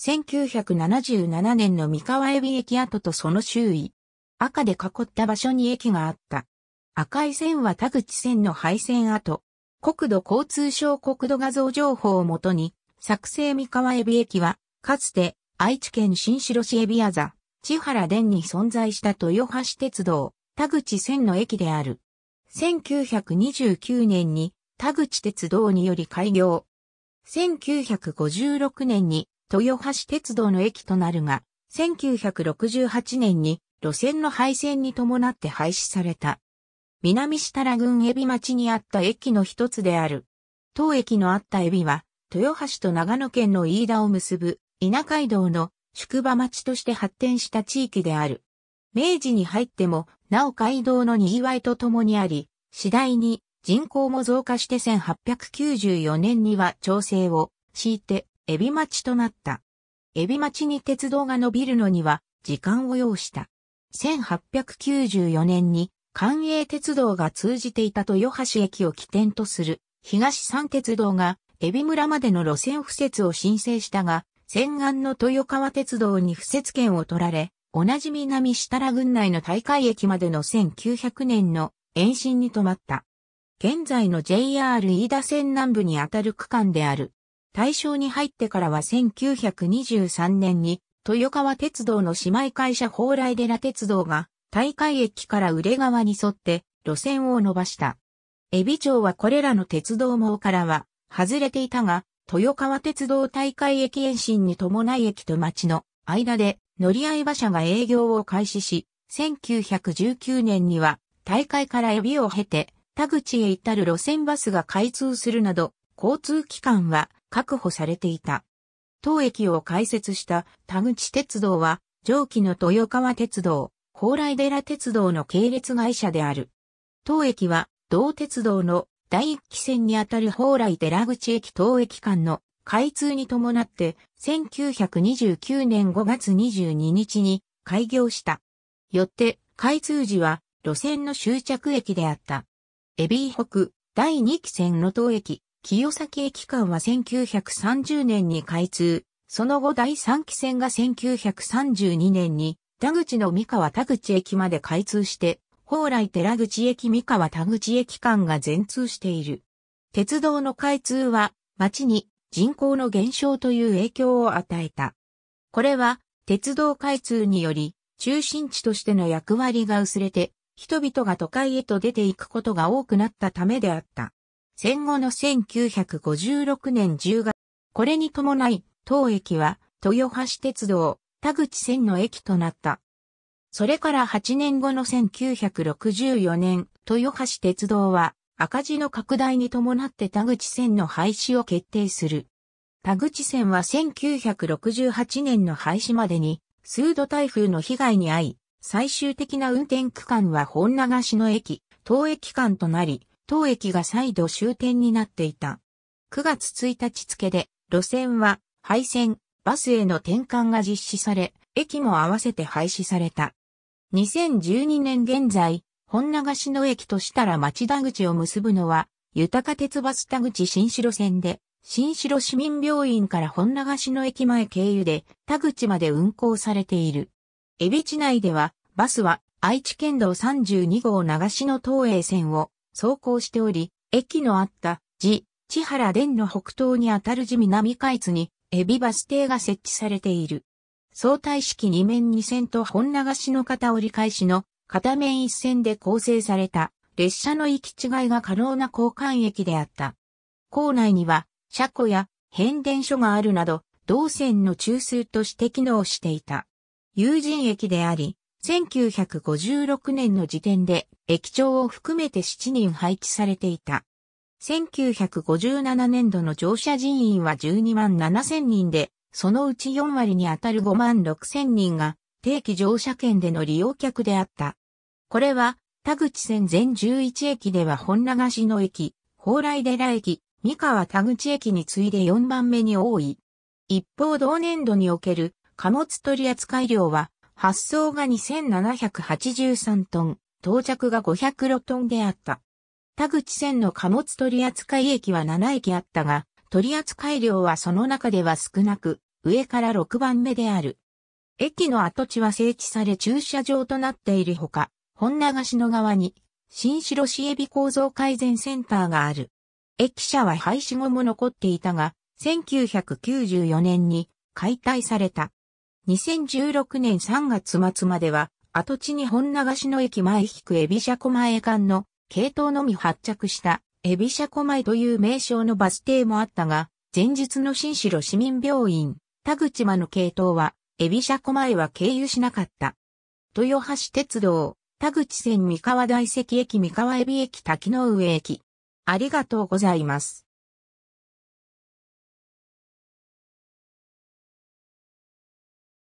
1977年の三河海老駅跡とその周囲。赤で囲った場所に駅があった。赤い線は田口線の廃線跡。国土交通省国土画像情報をもとに、作成三河海老駅は、かつて愛知県新城市エビア座、千原殿に存在した豊橋鉄道、田口線の駅である。1929年に田口鉄道により開業。1956年に豊橋鉄道の駅となるが、1968年に路線の廃線に伴って廃止された。南設楽郡海老町にあった駅の一つである。当駅のあった海老は、豊橋と長野県の飯田を結ぶ稲街道の宿場町として発展した地域である。明治に入っても、なお街道の賑わいとともにあり、次第に人口も増加して1894年には調整を敷いてエビ町となった。エビ町に鉄道が伸びるのには時間を要した。1894年に関営鉄道が通じていた豊橋駅を起点とする東三鉄道がエビ村までの路線敷設を申請したが、洗岸の豊川鉄道に敷設権を取られ、同じ南設楽郡内の大会駅までの1900年の延伸に止まった。現在の JR 飯田線南部にあたる区間である大正に入ってからは1923年に、豊川鉄道の姉妹会社蓬莱寺鉄道が、大会駅から売れ川に沿って路線を伸ばした。エビ町はこれらの鉄道網からは外れていたが、豊川鉄道大会駅延伸に伴い駅と町の間で乗り合い馬車が営業を開始し、1919年には大会からエビを経て田口へ至る路線バスが開通するなど、交通機関は確保されていた。当駅を開設した田口鉄道は、上記の豊川鉄道、高麗寺鉄道の系列会社である。当駅は、同鉄道の第一期線にあたる宝来寺口駅当駅間の開通に伴って、1929年5月22日に開業した。よって、開通時は路線の終着駅であった。エビー北第2期線の当駅、清崎駅間は1930年に開通、その後第3期線が1932年に田口の三河田口駅まで開通して、宝来寺口駅三河田口駅間が全通している。鉄道の開通は街に人口の減少という影響を与えた。これは鉄道開通により中心地としての役割が薄れて人々が都会へと出ていくことが多くなったためであった。戦後の1956年10月、これに伴い、当駅は、豊橋鉄道、田口線の駅となった。それから8年後の1964年、豊橋鉄道は、赤字の拡大に伴って田口線の廃止を決定する。田口線は1968年の廃止までに、数度台風の被害に遭い、最終的な運転区間は本流しの駅、当駅間となり、当駅が再度終点になっていた。9月1日付で、路線は、廃線、バスへの転換が実施され、駅も合わせて廃止された。2012年現在、本流しの駅としたら町田口を結ぶのは、豊か鉄バス田口新城線で、新城市民病院から本流しの駅前経由で田口まで運行されている。エビ市内では、バスは愛知県道32号流しの東映線を走行しており、駅のあった地、千原殿の北東にあたる地南海津に、エビバス停が設置されている。相対式二面二線と本流しの片折り返しの片面一線で構成された列車の行き違いが可能な交換駅であった。構内には車庫や変電所があるなど、同線の中枢として機能していた。友人駅であり、1956年の時点で駅長を含めて7人配置されていた。1957年度の乗車人員は12万7000人で、そのうち4割にあたる5万6000人が定期乗車券での利用客であった。これは田口線全11駅では本流しの駅、蓬莱寺駅、三河田口駅に次いで4番目に多い。一方同年度における貨物取扱量は発送が2783トン、到着が506トンであった。田口線の貨物取扱駅は7駅あったが、取扱量はその中では少なく、上から6番目である。駅の跡地は整地され駐車場となっているほか、本流しの側に、新城市エビ構造改善センターがある。駅舎は廃止後も残っていたが、1994年に解体された。2016年3月末までは、跡地に本流しの駅前引くエビシャコ前間の系統のみ発着したエビシャコ前という名称のバス停もあったが、前日の新城市民病院、田口間の系統は、エビシャコ前は経由しなかった。豊橋鉄道、田口線三河大石駅三河エビ駅滝の上駅。ありがとうございます。